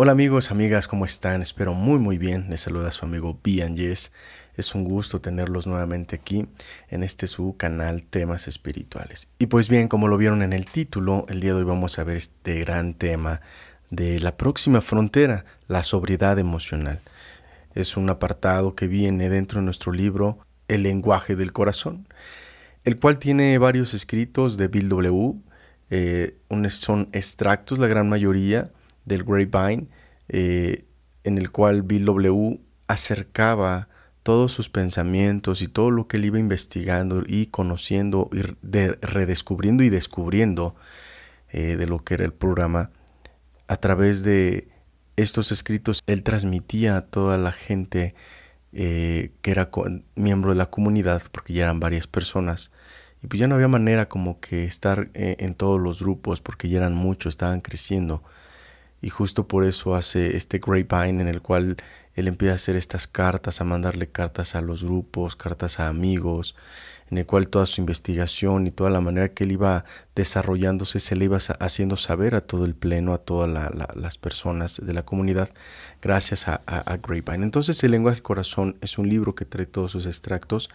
Hola amigos, amigas, ¿cómo están? Espero muy muy bien. Les saluda su amigo Bian Yes. Es un gusto tenerlos nuevamente aquí en este su canal Temas Espirituales. Y pues bien, como lo vieron en el título, el día de hoy vamos a ver este gran tema de la próxima frontera, la sobriedad emocional. Es un apartado que viene dentro de nuestro libro El lenguaje del corazón, el cual tiene varios escritos de Bill W. Eh, son extractos, la gran mayoría, del Grapevine, eh, en el cual Bill W. acercaba todos sus pensamientos y todo lo que él iba investigando y conociendo y redescubriendo y descubriendo eh, de lo que era el programa. A través de estos escritos él transmitía a toda la gente eh, que era miembro de la comunidad, porque ya eran varias personas, y pues ya no había manera como que estar en todos los grupos, porque ya eran muchos, estaban creciendo y justo por eso hace este Grapevine en el cual él empieza a hacer estas cartas, a mandarle cartas a los grupos, cartas a amigos, en el cual toda su investigación y toda la manera que él iba desarrollándose se le iba haciendo saber a todo el pleno, a todas las personas de la comunidad, gracias a, Grapevine. Entonces, El lenguaje del corazón es un libro que trae todos sus extractos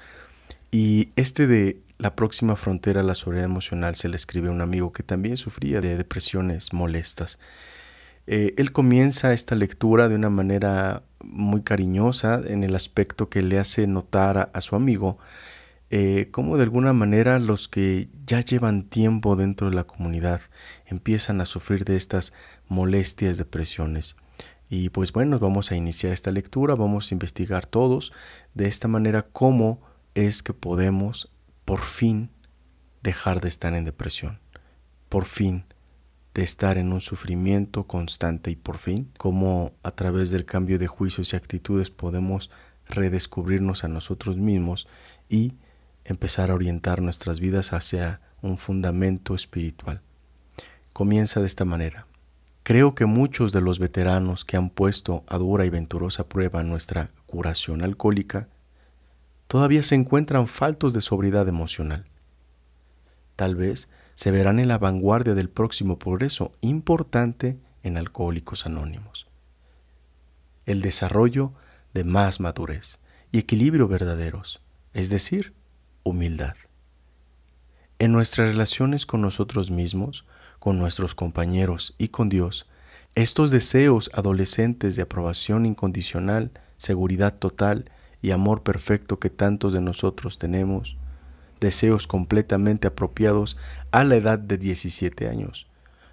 y este de La próxima frontera la sobriedad emocional se le escribe a un amigo que también sufría de depresiones molestas. Eh, él comienza esta lectura de una manera muy cariñosa en el aspecto que le hace notar a, su amigo eh, cómo de alguna manera los que ya llevan tiempo dentro de la comunidad empiezan a sufrir de estas molestias, depresiones. Y pues bueno, vamos a iniciar esta lectura, vamos a investigar todos de esta manera cómo es que podemos por fin dejar de estar en depresión, por fin de estar en un sufrimiento constante y por fin, cómo a través del cambio de juicios y actitudes podemos redescubrirnos a nosotros mismos y empezar a orientar nuestras vidas hacia un fundamento espiritual. Comienza de esta manera. Creo que muchos de los veteranos que han puesto a dura y venturosa prueba nuestra curación alcohólica todavía se encuentran faltos de sobriedad emocional. Tal vez se verán en la vanguardia del próximo progreso importante en Alcohólicos Anónimos. El desarrollo de más madurez y equilibrio verdaderos, es decir, humildad. En nuestras relaciones con nosotros mismos, con nuestros compañeros y con Dios, estos deseos adolescentes de aprobación incondicional, seguridad total y amor perfecto que tantos de nosotros tenemos, deseos completamente apropiados a la edad de 17 años.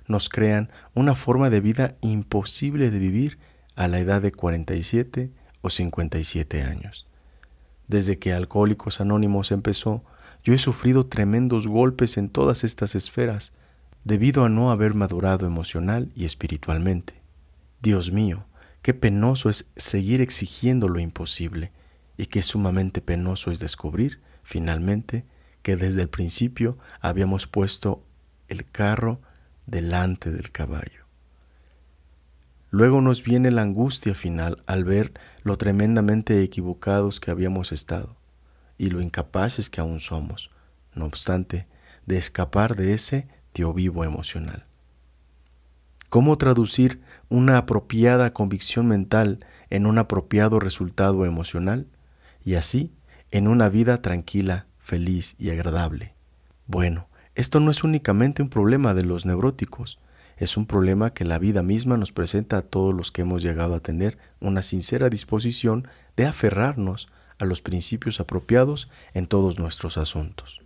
Nos crean una forma de vida imposible de vivir a la edad de 47 o 57 años. Desde que Alcohólicos Anónimos empezó, yo he sufrido tremendos golpes en todas estas esferas debido a no haber madurado emocional y espiritualmente. Dios mío, qué penoso es seguir exigiendo lo imposible y qué sumamente penoso es descubrir, finalmente, que desde el principio habíamos puesto el carro delante del caballo. Luego nos viene la angustia final al ver lo tremendamente equivocados que habíamos estado y lo incapaces que aún somos, no obstante, de escapar de ese tío vivo emocional. ¿Cómo traducir una apropiada convicción mental en un apropiado resultado emocional y así en una vida tranquila feliz y agradable. Bueno, esto no es únicamente un problema de los neuróticos, es un problema que la vida misma nos presenta a todos los que hemos llegado a tener una sincera disposición de aferrarnos a los principios apropiados en todos nuestros asuntos.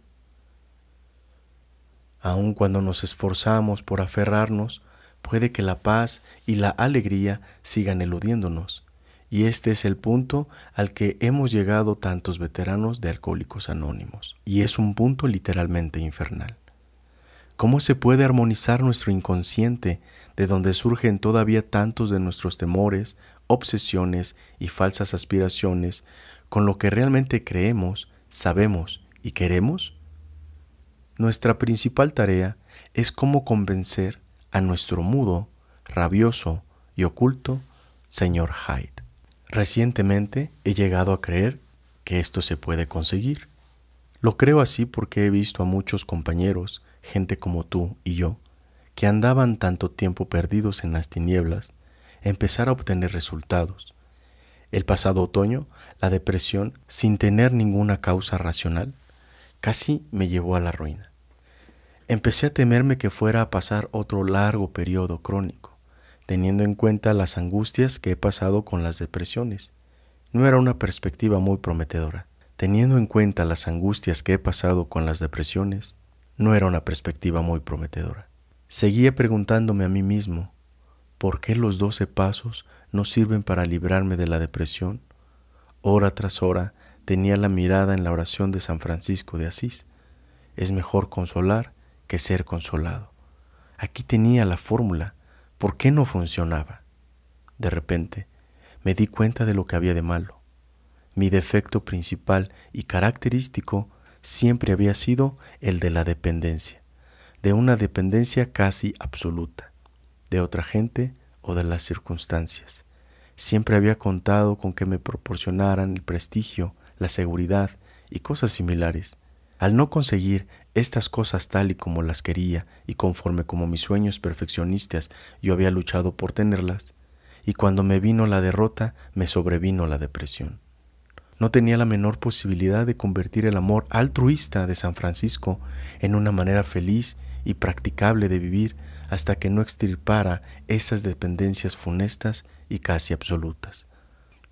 Aun cuando nos esforzamos por aferrarnos, puede que la paz y la alegría sigan eludiéndonos, y este es el punto al que hemos llegado tantos veteranos de Alcohólicos Anónimos. Y es un punto literalmente infernal. ¿Cómo se puede armonizar nuestro inconsciente, de donde surgen todavía tantos de nuestros temores, obsesiones y falsas aspiraciones, con lo que realmente creemos, sabemos y queremos? Nuestra principal tarea es cómo convencer a nuestro mudo, rabioso y oculto señor Hyde. Recientemente he llegado a creer que esto se puede conseguir. Lo creo así porque he visto a muchos compañeros, gente como tú y yo, que andaban tanto tiempo perdidos en las tinieblas, empezar a obtener resultados. El pasado otoño, la depresión, sin tener ninguna causa racional, casi me llevó a la ruina. Empecé a temerme que fuera a pasar otro largo periodo crónico teniendo en cuenta las angustias que he pasado con las depresiones. No era una perspectiva muy prometedora. Teniendo en cuenta las angustias que he pasado con las depresiones, no era una perspectiva muy prometedora. Seguía preguntándome a mí mismo, ¿por qué los doce pasos no sirven para librarme de la depresión? Hora tras hora tenía la mirada en la oración de San Francisco de Asís. Es mejor consolar que ser consolado. Aquí tenía la fórmula ¿Por qué no funcionaba? De repente, me di cuenta de lo que había de malo. Mi defecto principal y característico siempre había sido el de la dependencia, de una dependencia casi absoluta, de otra gente o de las circunstancias. Siempre había contado con que me proporcionaran el prestigio, la seguridad y cosas similares. Al no conseguir estas cosas tal y como las quería y conforme como mis sueños perfeccionistas yo había luchado por tenerlas, y cuando me vino la derrota me sobrevino la depresión. No tenía la menor posibilidad de convertir el amor altruista de San Francisco en una manera feliz y practicable de vivir hasta que no extirpara esas dependencias funestas y casi absolutas.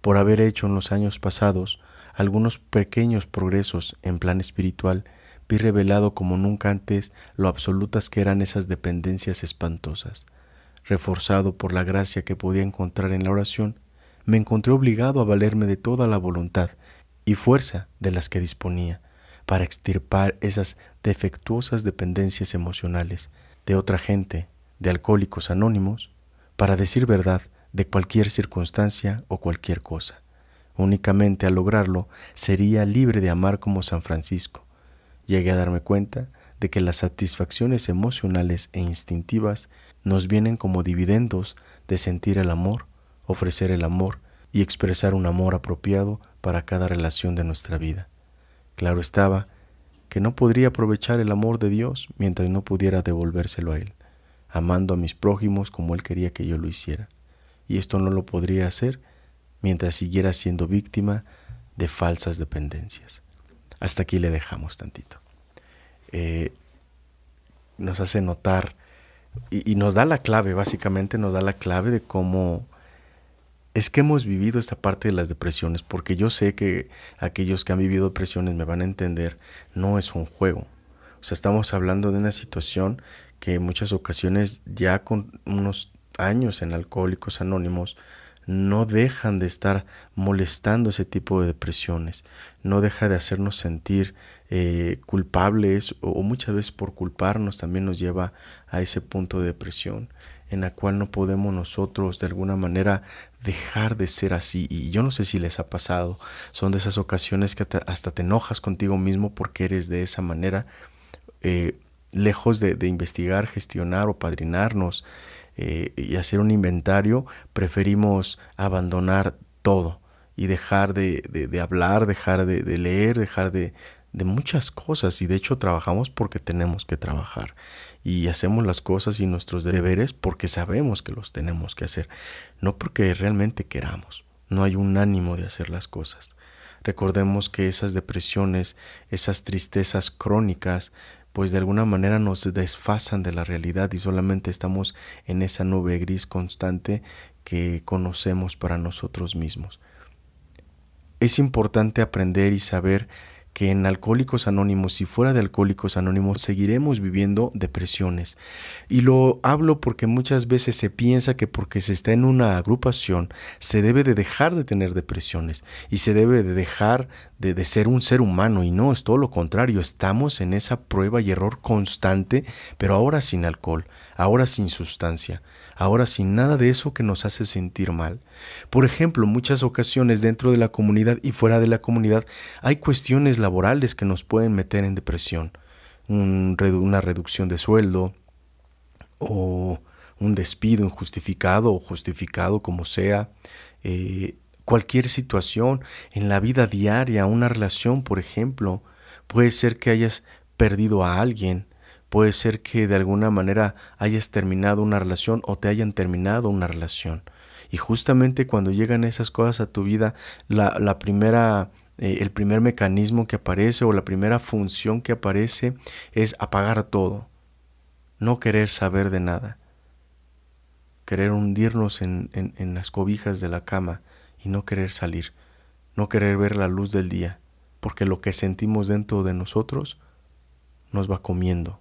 Por haber hecho en los años pasados algunos pequeños progresos en plan espiritual, vi revelado como nunca antes lo absolutas que eran esas dependencias espantosas. Reforzado por la gracia que podía encontrar en la oración, me encontré obligado a valerme de toda la voluntad y fuerza de las que disponía para extirpar esas defectuosas dependencias emocionales de otra gente, de alcohólicos anónimos, para decir verdad de cualquier circunstancia o cualquier cosa. Únicamente al lograrlo sería libre de amar como San Francisco, llegué a darme cuenta de que las satisfacciones emocionales e instintivas nos vienen como dividendos de sentir el amor, ofrecer el amor y expresar un amor apropiado para cada relación de nuestra vida. Claro estaba que no podría aprovechar el amor de Dios mientras no pudiera devolvérselo a Él, amando a mis prójimos como Él quería que yo lo hiciera. Y esto no lo podría hacer mientras siguiera siendo víctima de falsas dependencias. Hasta aquí le dejamos tantito. Eh, nos hace notar y, y, nos da la clave, básicamente nos da la clave de cómo es que hemos vivido esta parte de las depresiones, porque yo sé que aquellos que han vivido depresiones me van a entender, no es un juego. O sea, estamos hablando de una situación que en muchas ocasiones ya con unos años en Alcohólicos Anónimos no dejan de estar molestando ese tipo de depresiones, no deja de hacernos sentir eh, culpables o, muchas veces por culparnos también nos lleva a ese punto de depresión en la cual no podemos nosotros de alguna manera dejar de ser así. Y yo no sé si les ha pasado, son de esas ocasiones que hasta te enojas contigo mismo porque eres de esa manera, eh, lejos de, investigar, gestionar o padrinarnos eh, y hacer un inventario, preferimos abandonar todo y dejar de hablar, dejar de, leer, dejar de, de muchas cosas y de hecho trabajamos porque tenemos que trabajar y hacemos las cosas y nuestros deberes porque sabemos que los tenemos que hacer, no porque realmente queramos, no hay un ánimo de hacer las cosas. Recordemos que esas depresiones, esas tristezas crónicas, pues de alguna manera nos desfasan de la realidad y solamente estamos en esa nube gris constante que conocemos para nosotros mismos. Es importante aprender y saber que en Alcohólicos Anónimos y fuera de Alcohólicos Anónimos seguiremos viviendo depresiones. Y lo hablo porque muchas veces se piensa que porque se está en una agrupación se debe de dejar de tener depresiones y se debe de dejar de, de ser un ser humano y no, es todo lo contrario, estamos en esa prueba y error constante, pero ahora sin alcohol, ahora sin sustancia ahora sin nada de eso que nos hace sentir mal. Por ejemplo, muchas ocasiones dentro de la comunidad y fuera de la comunidad hay cuestiones laborales que nos pueden meter en depresión. una reducción de sueldo o un despido injustificado o justificado como sea. Eh, cualquier situación en la vida diaria, una relación, por ejemplo. Puede ser que hayas perdido a alguien Puede ser que de alguna manera hayas terminado una relación o te hayan terminado una relación. Y justamente cuando llegan esas cosas a tu vida, la, primera, eh, el primer mecanismo que aparece o la primera función que aparece es apagar todo. No querer saber de nada. Querer hundirnos en las cobijas de la cama y no querer salir. No querer ver la luz del día. Porque lo que sentimos dentro de nosotros nos va comiendo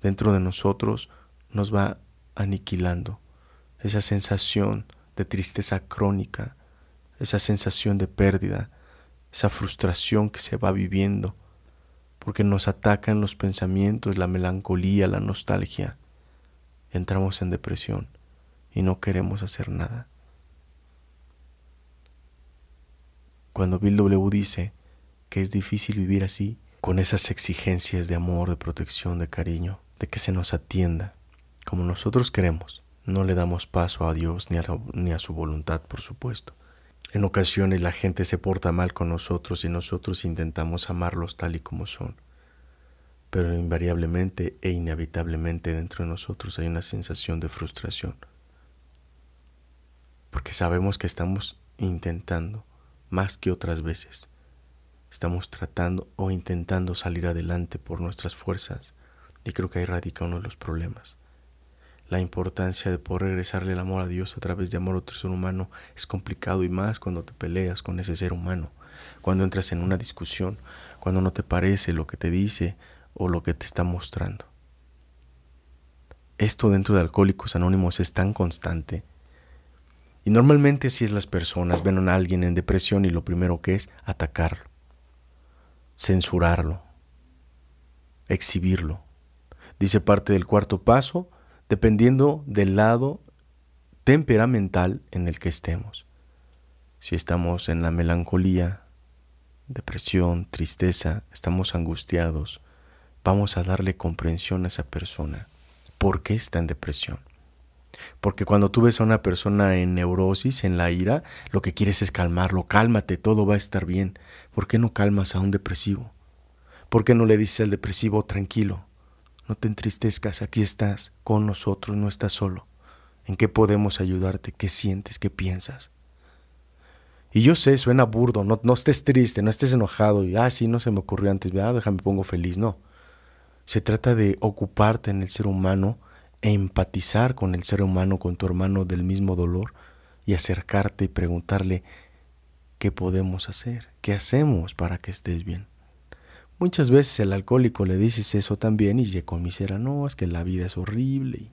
dentro de nosotros nos va aniquilando. Esa sensación de tristeza crónica, esa sensación de pérdida, esa frustración que se va viviendo, porque nos atacan los pensamientos, la melancolía, la nostalgia. Entramos en depresión y no queremos hacer nada. Cuando Bill W dice que es difícil vivir así, con esas exigencias de amor, de protección, de cariño, de que se nos atienda como nosotros queremos. No le damos paso a Dios ni a, ni a su voluntad, por supuesto. En ocasiones la gente se porta mal con nosotros y nosotros intentamos amarlos tal y como son. Pero invariablemente e inevitablemente dentro de nosotros hay una sensación de frustración. Porque sabemos que estamos intentando más que otras veces. Estamos tratando o intentando salir adelante por nuestras fuerzas y creo que ahí radica uno de los problemas. La importancia de poder regresarle el amor a Dios a través de amor a otro ser humano es complicado y más cuando te peleas con ese ser humano, cuando entras en una discusión, cuando no te parece lo que te dice o lo que te está mostrando. Esto dentro de Alcohólicos Anónimos es tan constante. Y normalmente si es las personas ven a alguien en depresión y lo primero que es atacarlo, censurarlo, exhibirlo, Dice parte del cuarto paso, dependiendo del lado temperamental en el que estemos. Si estamos en la melancolía, depresión, tristeza, estamos angustiados, vamos a darle comprensión a esa persona. ¿Por qué está en depresión? Porque cuando tú ves a una persona en neurosis, en la ira, lo que quieres es calmarlo, cálmate, todo va a estar bien. ¿Por qué no calmas a un depresivo? ¿Por qué no le dices al depresivo, tranquilo, no te entristezcas, aquí estás con nosotros, no estás solo. ¿En qué podemos ayudarte? ¿Qué sientes? ¿Qué piensas? Y yo sé, suena burdo, no, estés triste, no estés enojado, y, ah, sí, no se me ocurrió antes, ah, déjame pongo feliz, no. Se trata de ocuparte en el ser humano, e empatizar con el ser humano, con tu hermano del mismo dolor, y acercarte y preguntarle, ¿qué podemos hacer? ¿Qué hacemos para que estés bien? Muchas veces el alcohólico le dices eso también y se conmisera, no, es que la vida es horrible.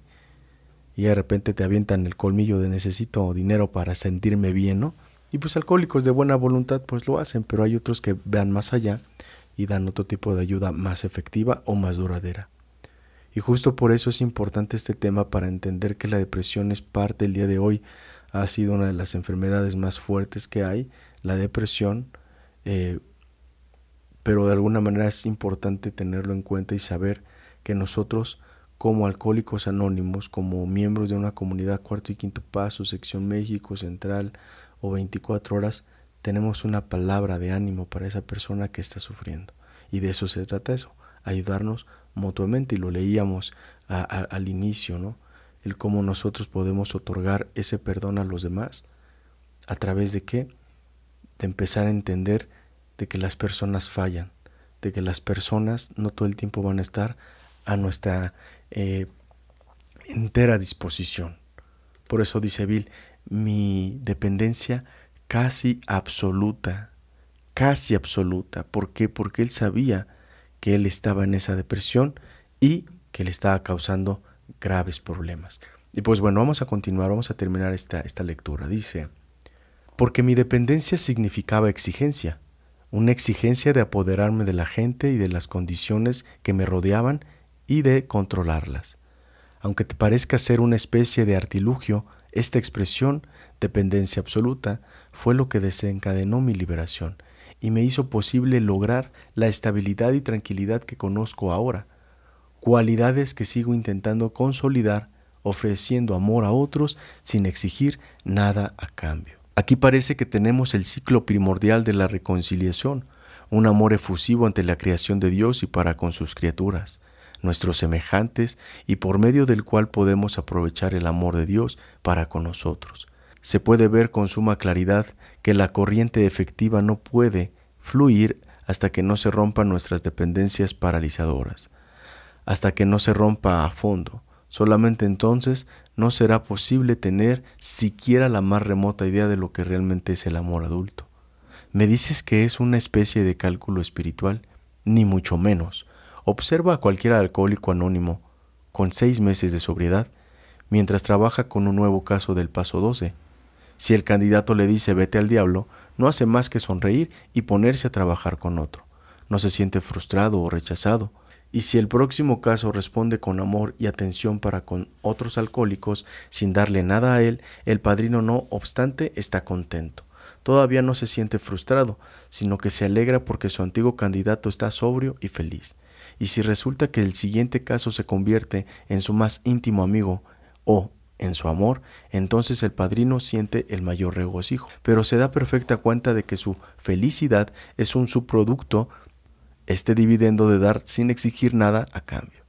Y, de repente te avientan el colmillo de necesito dinero para sentirme bien, ¿no? Y pues alcohólicos de buena voluntad pues lo hacen, pero hay otros que vean más allá y dan otro tipo de ayuda más efectiva o más duradera. Y justo por eso es importante este tema para entender que la depresión es parte el día de hoy, ha sido una de las enfermedades más fuertes que hay, la depresión, eh, pero de alguna manera es importante tenerlo en cuenta y saber que nosotros como alcohólicos anónimos, como miembros de una comunidad cuarto y quinto paso, sección México, central o 24 horas, tenemos una palabra de ánimo para esa persona que está sufriendo. Y de eso se trata eso, ayudarnos mutuamente. Y lo leíamos al inicio, ¿no? El cómo nosotros podemos otorgar ese perdón a los demás. ¿A través de qué? De empezar a entender de que las personas fallan, de que las personas no todo el tiempo van a estar a nuestra eh, entera disposición. Por eso dice Bill, mi dependencia casi absoluta, casi absoluta. ¿Por qué? Porque él sabía que él estaba en esa depresión y que le estaba causando graves problemas. Y pues bueno, vamos a continuar, vamos a terminar esta, esta lectura. Dice, porque mi dependencia significaba exigencia, una exigencia de apoderarme de la gente y de las condiciones que me rodeaban y de controlarlas. Aunque te parezca ser una especie de artilugio, esta expresión, dependencia absoluta, fue lo que desencadenó mi liberación y me hizo posible lograr la estabilidad y tranquilidad que conozco ahora, cualidades que sigo intentando consolidar ofreciendo amor a otros sin exigir nada a cambio. Aquí parece que tenemos el ciclo primordial de la reconciliación, un amor efusivo ante la creación de Dios y para con sus criaturas, nuestros semejantes, y por medio del cual podemos aprovechar el amor de Dios para con nosotros. Se puede ver con suma claridad que la corriente efectiva no puede fluir hasta que no se rompan nuestras dependencias paralizadoras, hasta que no se rompa a fondo. Solamente entonces no será posible tener siquiera la más remota idea de lo que realmente es el amor adulto. Me dices que es una especie de cálculo espiritual, ni mucho menos. Observa a cualquier alcohólico anónimo con seis meses de sobriedad mientras trabaja con un nuevo caso del paso 12. Si el candidato le dice vete al diablo, no hace más que sonreír y ponerse a trabajar con otro. No se siente frustrado o rechazado, y si el próximo caso responde con amor y atención para con otros alcohólicos, sin darle nada a él, el padrino no obstante está contento. Todavía no se siente frustrado, sino que se alegra porque su antiguo candidato está sobrio y feliz. Y si resulta que el siguiente caso se convierte en su más íntimo amigo o en su amor, entonces el padrino siente el mayor regocijo, pero se da perfecta cuenta de que su felicidad es un subproducto este dividendo de dar sin exigir nada a cambio.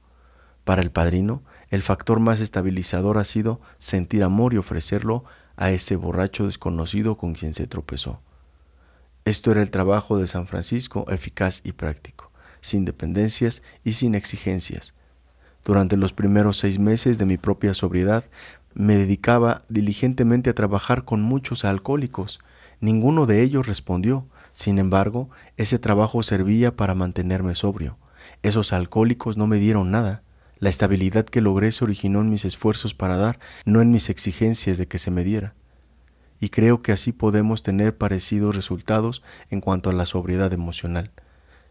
Para el padrino, el factor más estabilizador ha sido sentir amor y ofrecerlo a ese borracho desconocido con quien se tropezó. Esto era el trabajo de San Francisco eficaz y práctico, sin dependencias y sin exigencias. Durante los primeros seis meses de mi propia sobriedad, me dedicaba diligentemente a trabajar con muchos alcohólicos. Ninguno de ellos respondió, sin embargo, ese trabajo servía para mantenerme sobrio. Esos alcohólicos no me dieron nada. La estabilidad que logré se originó en mis esfuerzos para dar, no en mis exigencias de que se me diera. Y creo que así podemos tener parecidos resultados en cuanto a la sobriedad emocional.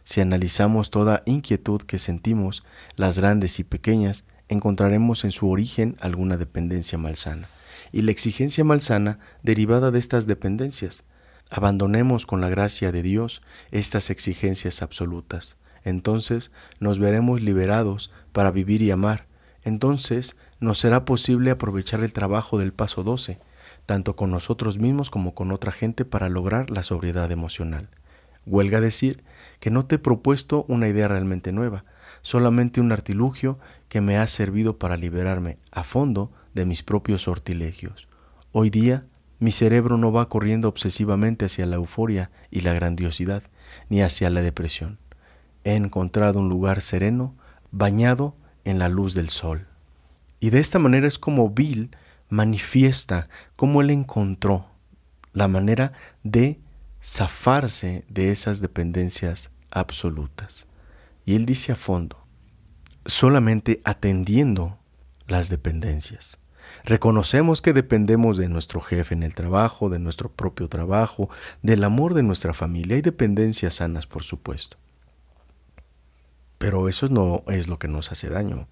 Si analizamos toda inquietud que sentimos, las grandes y pequeñas, encontraremos en su origen alguna dependencia malsana, y la exigencia malsana derivada de estas dependencias. Abandonemos con la gracia de Dios estas exigencias absolutas. Entonces nos veremos liberados para vivir y amar. Entonces nos será posible aprovechar el trabajo del paso 12, tanto con nosotros mismos como con otra gente para lograr la sobriedad emocional. Huelga decir que no te he propuesto una idea realmente nueva, solamente un artilugio que me ha servido para liberarme a fondo de mis propios sortilegios. Hoy día mi cerebro no va corriendo obsesivamente hacia la euforia y la grandiosidad, ni hacia la depresión. He encontrado un lugar sereno, bañado en la luz del sol. Y de esta manera es como Bill manifiesta cómo él encontró la manera de zafarse de esas dependencias absolutas. Y él dice a fondo, solamente atendiendo las dependencias. Reconocemos que dependemos de nuestro jefe en el trabajo, de nuestro propio trabajo, del amor de nuestra familia y dependencias sanas, por supuesto. Pero eso no es lo que nos hace daño.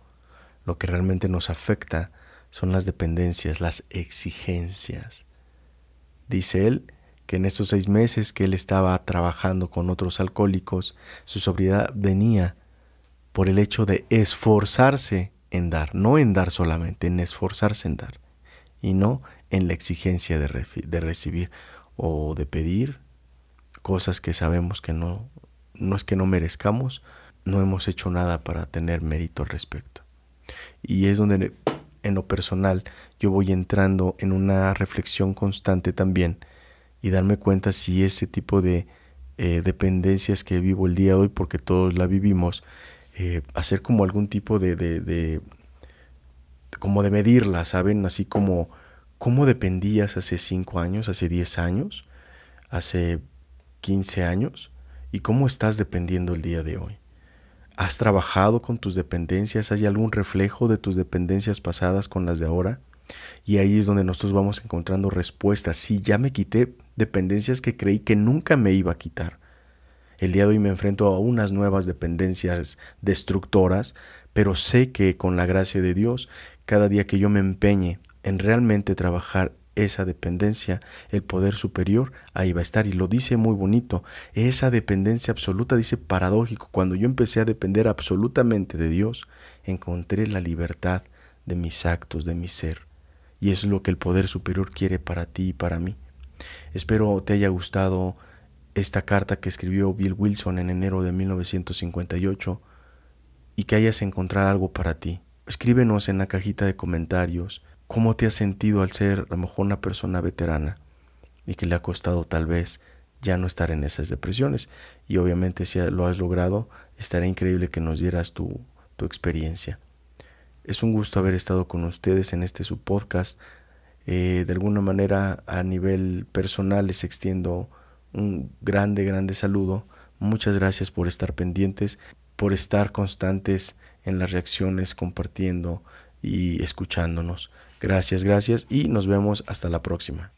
Lo que realmente nos afecta son las dependencias, las exigencias. Dice él que en estos seis meses que él estaba trabajando con otros alcohólicos, su sobriedad venía por el hecho de esforzarse en dar, no en dar solamente, en esforzarse en dar y no en la exigencia de, recibir o de pedir cosas que sabemos que no, no es que no merezcamos, no hemos hecho nada para tener mérito al respecto. Y es donde en lo personal yo voy entrando en una reflexión constante también y darme cuenta si ese tipo de eh, dependencias que vivo el día de hoy, porque todos la vivimos, eh, hacer como algún tipo de, de, como de medirla, ¿saben? Así como, ¿cómo dependías hace 5 años, hace 10 años, hace 15 años? ¿Y cómo estás dependiendo el día de hoy? ¿Has trabajado con tus dependencias? ¿Hay algún reflejo de tus dependencias pasadas con las de ahora? Y ahí es donde nosotros vamos encontrando respuestas. Si ya me quité dependencias que creí que nunca me iba a quitar. El día de hoy me enfrento a unas nuevas dependencias destructoras, pero sé que con la gracia de Dios, cada día que yo me empeñe en realmente trabajar esa dependencia, el poder superior, ahí va a estar. Y lo dice muy bonito, esa dependencia absoluta, dice paradójico, cuando yo empecé a depender absolutamente de Dios, encontré la libertad de mis actos, de mi ser. Y es lo que el poder superior quiere para ti y para mí. Espero te haya gustado esta carta que escribió Bill Wilson en enero de 1958 y que hayas encontrado algo para ti. Escríbenos en la cajita de comentarios cómo te has sentido al ser a lo mejor una persona veterana y que le ha costado tal vez ya no estar en esas depresiones. Y obviamente si lo has logrado, estaría increíble que nos dieras tu, tu experiencia. Es un gusto haber estado con ustedes en este su podcast. Eh, de alguna manera a nivel personal les extiendo un grande, grande saludo. Muchas gracias por estar pendientes, por estar constantes en las reacciones, compartiendo y escuchándonos. Gracias, gracias y nos vemos hasta la próxima.